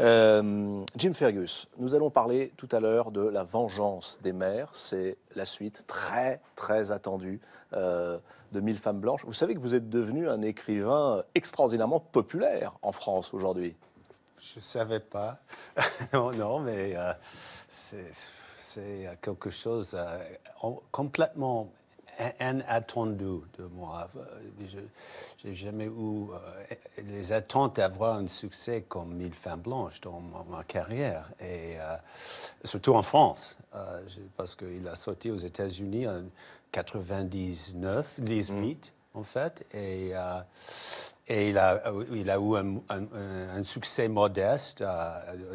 Euh, Jim Fergus, nous allons parler tout à l'heure de la vengeance des mères. C'est la suite très très attendue euh, de Mille femmes blanches. Vous savez que vous êtes devenu un écrivain extraordinairement populaire en France aujourd'hui. Je ne savais pas. Oh non, mais euh, c'est quelque chose complètement attendu de moi. Je n'ai jamais eu euh, les attentes d'avoir un succès comme Mille Femmes Blanches dans ma, carrière, et euh, surtout en France, euh, parce qu'il a sorti aux États-Unis en 99, 18 mm. en fait, et, et il, a, il a eu un succès modeste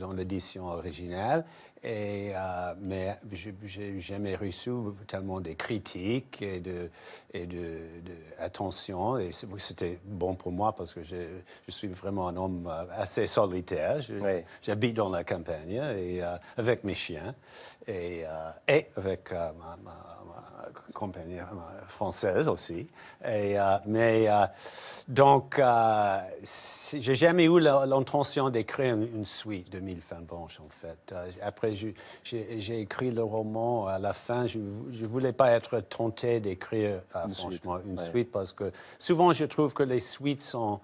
dans l'édition originale. Et, euh, mais j'ai jamais reçu tellement de critiques et de, et de, Et c'était bon pour moi parce que je, suis vraiment un homme euh, assez solitaire. J'habite dans la campagne et, euh, avec mes chiens et, euh, avec ma, compagnie française aussi. Et, mais donc, je j'ai jamais eu l'intention d'écrire une, suite de Mille Fins Branches, en fait. Après, j'ai écrit le roman à la fin. Je ne voulais pas être tenté d'écrire, euh, franchement, une suite, parce que souvent, je trouve que les suites sont,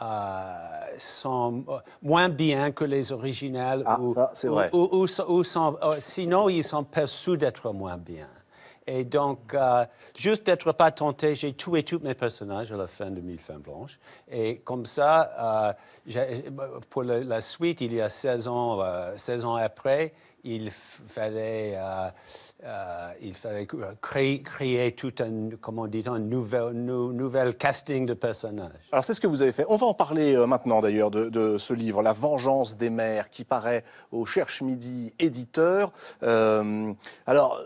euh, sont moins bien que les originales. ou, sinon, ils sont perçus d'être moins bien. Et donc, euh, juste d'être pas tenté, j'ai tout et tous mes personnages à la fin de Mille fin Blanches. Et comme ça, euh, pour la suite, il y a 16 ans, 16 euh, ans après, il fallait, il fallait créer, créer, tout un, comment dit un nouvel, casting de personnages. Alors c'est ce que vous avez fait. On va en parler maintenant d'ailleurs de, de, ce livre, La vengeance des mères, qui paraît au Cherche Midi éditeur. alors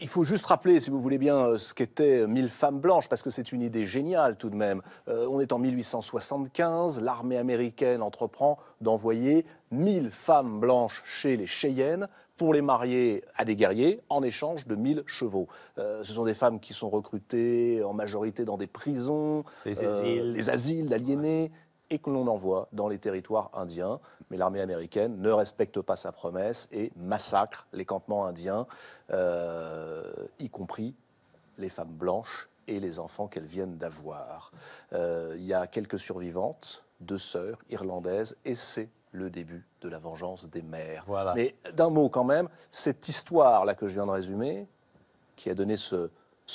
il faut juste rappeler, si vous voulez bien, euh, ce qu'était 1000 euh, femmes blanches, parce que c'est une idée géniale tout de même. Euh, on est en 1875, l'armée américaine entreprend d'envoyer 1000 femmes blanches chez les Cheyennes pour les marier à des guerriers en échange de 1000 chevaux. ce sont des femmes qui sont recrutées en majorité dans des prisons, les asiles, d'aliénés et que l'on envoie dans les territoires indiens. Mais l'armée américaine ne respecte pas sa promesse et massacre les campements indiens, euh, y compris les femmes blanches et les enfants qu'elles viennent d'avoir. Il euh, y a quelques survivantes, deux sœurs irlandaises, et c'est le début de la vengeance des mères. Mais d'un mot quand même, cette histoire-là que je viens de résumer, qui a donné ce,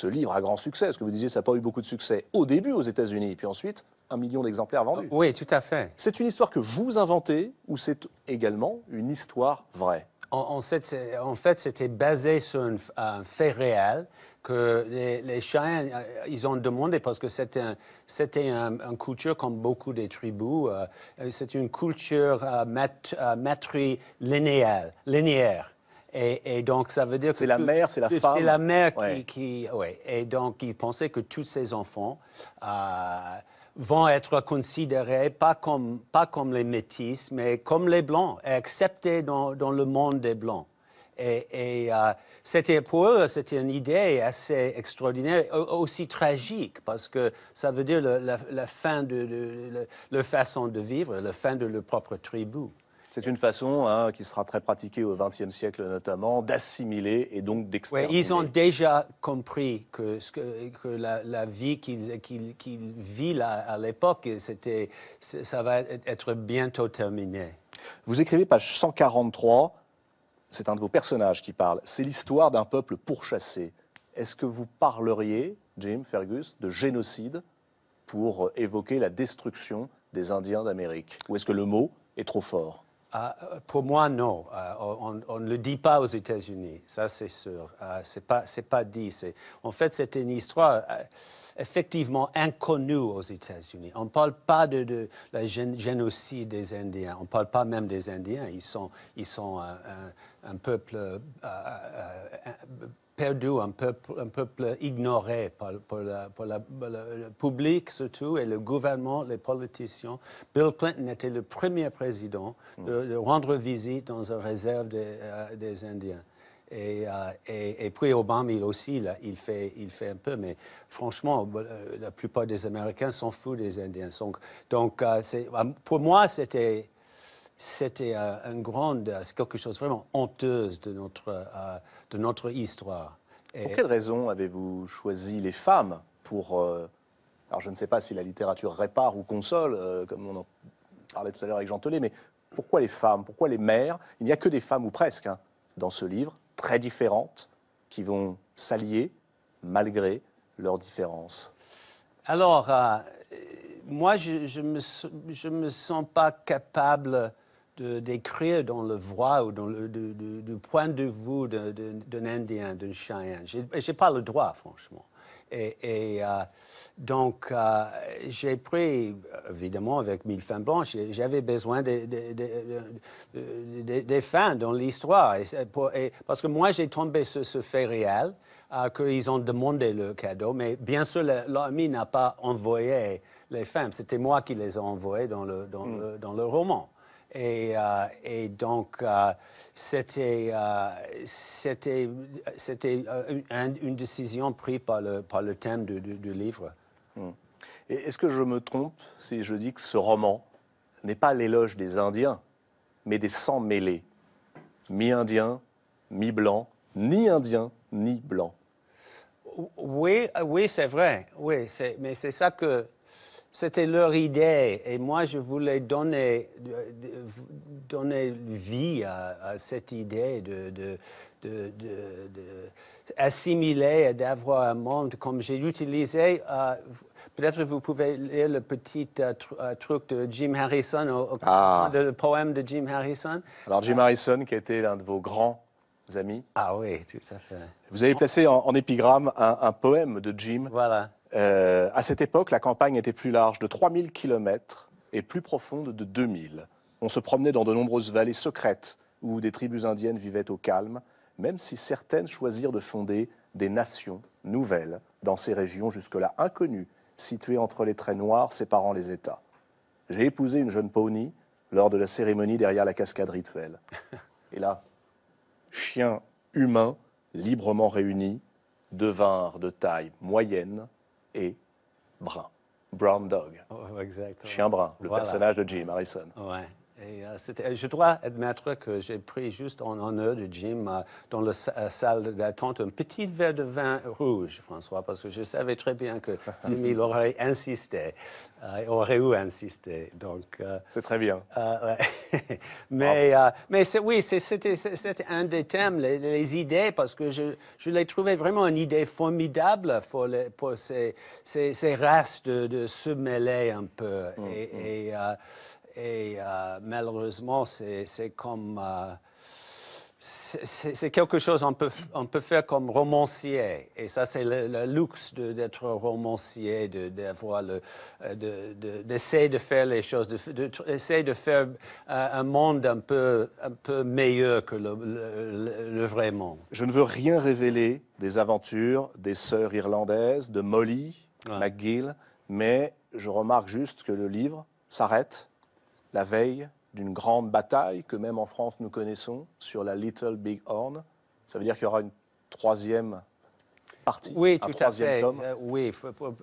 livre à grand succès, parce que vous disiez ça n'a pas eu beaucoup de succès au début aux États-Unis, puis ensuite un million d'exemplaires vendus. Oui, tout à fait. C'est une histoire que vous inventez ou c'est également une histoire vraie en, en, fait, c'était basé sur un, fait réel que les, les euh, ils ont demandé parce que c'était un, c'était un, une culture comme beaucoup des tribus, euh, euh, c'est une culture euh, mat, euh, linéaire. Et, et, donc, ça veut dire que. C'est la mère, c'est la femme. C'est la mère qui. Oui. Et donc, ils pensaient que tous ses enfants vont être considérés pas comme, pas comme les métis, mais comme les blancs, acceptés dans, dans le monde des blancs. Et, euh, c'était pour eux, c'était une idée assez extraordinaire, aussi tragique, parce que ça veut dire la, fin de, de, leur façon de vivre, la fin de leur propre tribu. C'est une façon hein, qui sera très pratiquée au XXe siècle notamment d'assimiler et donc d'exterminer. ils ont déjà compris que, ce la, vie qu'ils vivaient vivent à, l'époque, ça va être bientôt terminé. Vous écrivez page 143, c'est un de vos personnages qui parle, c'est l'histoire d'un peuple pourchassé. Est-ce que vous parleriez, Jim Fergus, de génocide pour évoquer la destruction des Indiens d'Amérique Ou est-ce que le mot est trop fort ah, euh, pour moi, non. Euh, on ne le dit pas aux États-Unis, ça c'est sûr. Euh, ce n'est pas, dit. En fait, c'est une histoire effectivement inconnue aux États-Unis. On ne parle pas de, la génocide des Indiens, on ne parle pas même des Indiens. Ils sont, ils sont un peuple perdu, un peu un peuple ignoré par, le public surtout et le gouvernement, les politiciens. Bill Clinton était le premier président de, hmm. rendre visite dans une réserve des, euh, Indiens. Euh, et, et, puis Obama, il aussi, là, il, fait, il fait un peu, mais franchement, euh, la plupart des Américains s'en foutent des Indiens. Donc, donc c'est pour moi, c'était c'était euh, un grand, euh, quelque chose vraiment honteuse de notre, euh, de notre histoire. pour quelles raisons avez-vous choisi les femmes pour... alors je ne sais pas si la littérature répare ou console, comme on en parlait tout à l'heure avec Jean Telet, mais pourquoi les femmes Pourquoi les mères Il n'y a que des femmes, ou presque, hein, dans ce livre, très différentes, qui vont s'allier malgré leurs différences. Alors, moi, je ne je me, je me, sens pas capable d'écrire dans le voix ou dans le, du, point de vue d'un Indien, d'un Cheyenne. Je n'ai pas le droit, franchement. Et, euh, donc, euh, j'ai pris, évidemment, avec Mille Femmes Blanches, j'avais besoin des des fins dans l'histoire. Et, parce que moi, j'ai tombé sur ce fait réel, euh, qu'ils ont demandé le cadeau, mais bien sûr, l'ami n'a pas envoyé les femmes. C'était moi qui les ai envoyées dans le, dans, mm. le, dans le roman. Et, euh, et donc, euh, c'était euh, une, une décision prise par le, par le thème du, livre. Hmm. Est-ce que je me trompe si je dis que ce roman n'est pas l'éloge des Indiens, mais des sans mêlés Mi-indien, mi-blanc, ni indien, ni blanc. Oui, oui c'est vrai. Oui, mais c'est ça que c'était leur idée et moi je voulais donner, euh, donner vie à, cette idée de, assimiler et d'avoir un monde comme j'ai utilisé. Euh, peut-être vous pouvez lire le petit euh, truc de Jim Harrison, ah. le poème de Jim Harrison. Alors Jim Harrison qui était l'un de vos grands amis. Ah oui, tout à fait. Vous avez placé en, épigramme un poème de Jim. Voilà. Euh, à cette époque, la campagne était plus large de 3000 km et plus profonde de 2000. On se promenait dans de nombreuses vallées secrètes où des tribus indiennes vivaient au calme, même si certaines choisirent de fonder des nations nouvelles dans ces régions jusque-là inconnues, situées entre les traits noirs séparant les États. J'ai épousé une jeune pony lors de la cérémonie derrière la cascade rituelle. Et là, chiens humains librement réunis devinrent de taille moyenne et brun. Brown Dog. Oh, Chien brun, le personnage de Jim Harrison. Et euh, euh, je dois admettre que j'ai pris juste en honneur euh, de Jim dans la salle d'attente un petit verre de vin rouge, François, parce que je savais très bien que aurait insisté, aurait eu insisté. Donc, c'est très bien. mais oui, c'était un des thèmes, les, idées, parce que je, je l'ai trouvé vraiment une idée formidable pour, les, ces, races de, se mêler un peu. Mm, mm. Et euh, malheureusement, c'est comme. Euh, c'est quelque chose qu'on peut, on peut faire comme romancier. Et ça, c'est le, luxe d'être romancier, d'avoir euh, d'essayer de, faire les choses, d'essayer de, faire un monde un peu, un peu meilleur que le, le, vrai monde. Je ne veux rien révéler des aventures des sœurs irlandaises, de Molly, McGill, mais je remarque juste que le livre s'arrête la veille d'une grande bataille que même en France nous connaissons sur la Little Big Horn. Ça veut dire qu'il y aura une troisième partie, oui, tout à fait. Euh, oui, pour,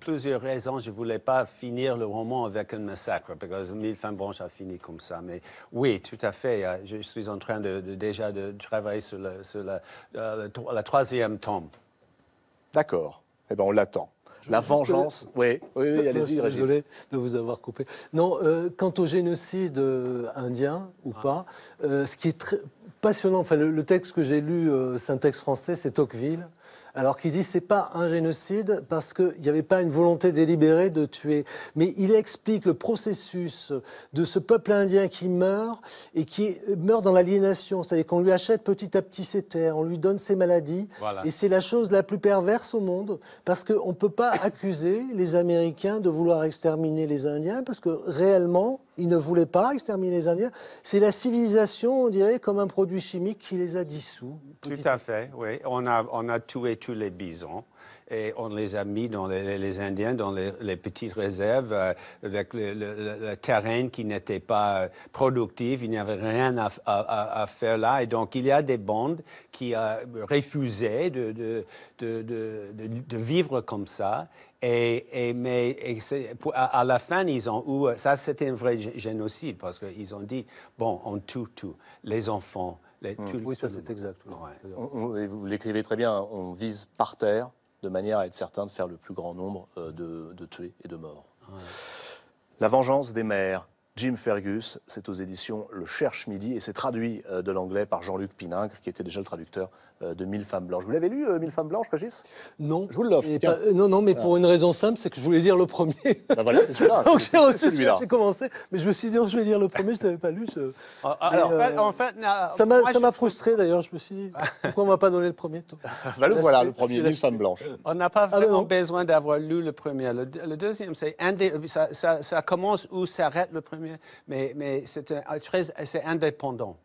plusieurs raisons. Je ne voulais pas finir le roman avec un massacre, parce que Mille femmes Branches a fini comme ça. Mais oui, tout à fait. Euh, je suis en train de, déjà de travailler sur, euh, la, troisième tome. D'accord. Eh bien, on l'attend la vengeance. Oui, allez-y, Je suis désolé de vous avoir coupé. Non, euh, quant au génocide euh, indien ou ah. pas, euh, ce qui est très passionnant, le, le texte que j'ai lu, c'est un texte français, c'est Tocqueville alors qu'il dit c'est pas un génocide parce qu'il n'y avait pas une volonté délibérée de tuer. Mais il explique le processus de ce peuple indien qui meurt et qui meurt dans l'aliénation, c'est-à-dire qu'on lui achète petit à petit ses terres, on lui donne ses maladies, et c'est la chose la plus perverse au monde parce qu'on ne peut pas accuser les Américains de vouloir exterminer les Indiens parce que réellement ils ne voulaient pas exterminer les Indiens. C'est la civilisation, on dirait, comme un produit chimique qui les a dissous. Tout à fait, oui. On a, on a tout tous les bisons et on les a mis dans les, Indiens, dans les, petites réserves, euh, avec le, terrain qui n'était pas euh, productif, il n'y avait rien à, faire là. Et donc, il y a des bandes qui ont euh, refusé de, de, vivre comme ça. Et, mais à, la fin, ils ont ou ça c'était un vrai génocide, parce qu'ils ont dit, bon, on tue tout, les enfants, Hum. Oui, ça c'est exact. vous l'écrivez très bien, on vise par terre de manière à être certain de faire le plus grand nombre euh, de, tués et de morts. La vengeance des mères. Jim Fergus, c'est aux éditions Le Cherche Midi et c'est traduit euh, de l'anglais par Jean-Luc Piningre, qui était déjà le traducteur euh, de Mille femmes blanches. Vous l'avez lu, euh, Mille femmes blanches, Régis Non. Je vous l'offre. non, non, mais pour ah. une raison simple, c'est que je voulais lire le premier. Bah voilà, c'est celui-là. Donc reçu celui-là. J'ai commencé, mais je me suis dit, oh, je vais lire le premier, je ne l'avais pas lu. ce. Ah, ah, alors, en fait, ça m'a frustré d'ailleurs. Je me suis dit, pourquoi on m'a pas donné le premier bah, le Voilà, le premier, Mille femmes blanches. On n'a pas vraiment besoin d'avoir lu le premier. Le, deuxième, c'est ça, ça, ça commence ou s'arrête le premier mais, c'est indépendant.